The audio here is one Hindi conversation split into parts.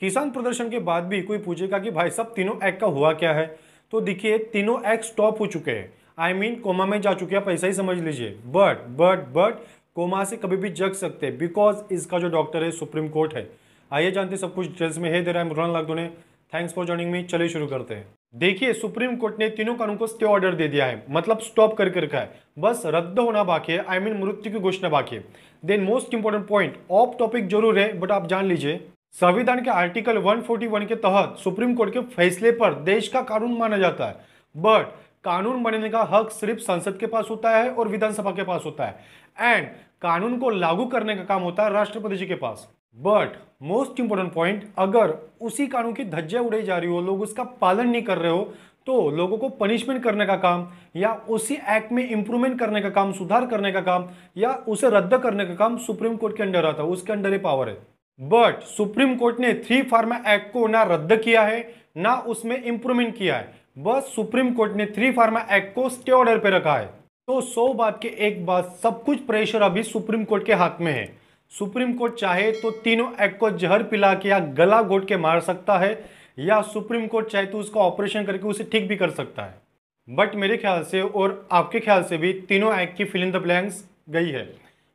किसान प्रदर्शन के बाद भी कोई पूछेगा कि भाई सब तीनों एक्ट का हुआ क्या है तो देखिए तीनों एक्ट स्टॉप हो चुके हैं आई मीन कोमा में जा चुके हैं पैसा ही समझ लीजिए बट बट बट कोमा से कभी भी जग सकते हैं बिकॉज इसका जो डॉक्टर है सुप्रीम कोर्ट है आइए जानते सब कुछ डिटेल्स में है दे रहा है मुरान लागदो ने थैंक्स फॉर ज्वाइनिंग मी चलिए शुरू करते हैं देखिए सुप्रीम कोर्ट ने तीनों कानून को स्टे ऑर्डर दे दिया है मतलब स्टॉप कर कर का है बस रद्द होना बाकी है आई मीन मृत्यु की घोषणा बाकी है then most important point of topic जरूर है बट आप जान लीजिए संविधान के आर्टिकल 141 के तहत सुप्रीम कोर्ट के फैसले पर देश का कानून माना जाता है बट कानून बनने का हक सिर्फ संसद के पास होता है और विधानसभा के पास होता है एंड कानून को लागू करने का काम होता है राष्ट्रपति जी के पास बट मोस्ट इंपोर्टेंट पॉइंट अगर उसी कानून की धज्जियाँ उड़ाई जा रही हो लोग उसका पालन नहीं कर रहे हो तो लोगों को पनिशमेंट करने का काम या उसी एक्ट में इंप्रूवमेंट करने का काम सुधार करने का काम या उसे रद्द करने का काम सुप्रीम कोर्ट के अंडर आता है उसके अंडर ही पावर है बट सुप्रीम कोर्ट ने थ्री फार्मा एक्ट को ना रद्द किया है ना उसमें इंप्रूवमेंट किया है बस सुप्रीम कोर्ट ने थ्री फार्मा एक्ट को स्टे ऑर्डर पे रखा है तो सौ बात के एक बात सब कुछ प्रेशर अभी सुप्रीम कोर्ट के हाथ में है सुप्रीम कोर्ट चाहे तो तीनों एक्ट को जहर पिला के या गला घोट के मार सकता है या सुप्रीम कोर्ट चाहे तो उसका ऑपरेशन करके उसे ठीक भी कर सकता है बट मेरे ख्याल से और आपके ख्याल से भी तीनों एक्ट की फिलिंग द ब्लैंक्स गई है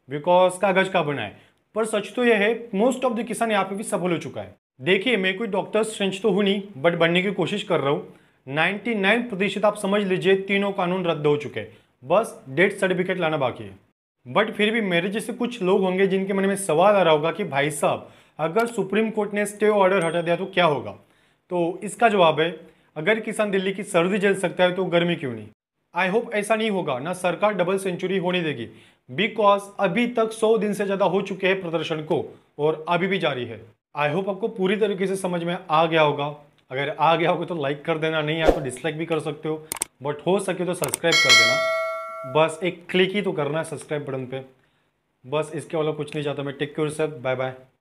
बिकॉज कागज का बना है पर सच तो यह है मोस्ट ऑफ द किसान यहाँ पे भी सफल हो चुका है देखिए मैं कोई डॉक्टर स्ट्रेंच तो हूँ नहीं बट बनने की कोशिश कर रहा हूँ 99 प्रतिशत आप समझ लीजिए तीनों कानून रद्द हो चुके हैं बस डेथ सर्टिफिकेट लाना बाकी है बट फिर भी मेरे जैसे कुछ लोग होंगे जिनके मन में सवाल आ रहा होगा कि भाई साहब अगर सुप्रीम कोर्ट ने स्टे ऑर्डर हटा दिया तो क्या होगा तो इसका जवाब है अगर किसान दिल्ली की सर्दी जल सकता है तो गर्मी क्यों नहीं आई होप ऐसा नहीं होगा ना सरकार डबल सेंचुरी होने देगी बिकॉज अभी तक 100 दिन से ज़्यादा हो चुके हैं प्रदर्शन को और अभी भी जारी है आई होप आपको पूरी तरीके से समझ में आ गया होगा अगर आ गया होगा तो लाइक कर देना नहीं आया तो डिसलाइक भी कर सकते हो बट हो सके तो सब्सक्राइब कर देना बस एक क्लिक ही तो करना है सब्सक्राइब बटन पे बस इसके वाला कुछ नहीं चाहता मैं take care sir bye bye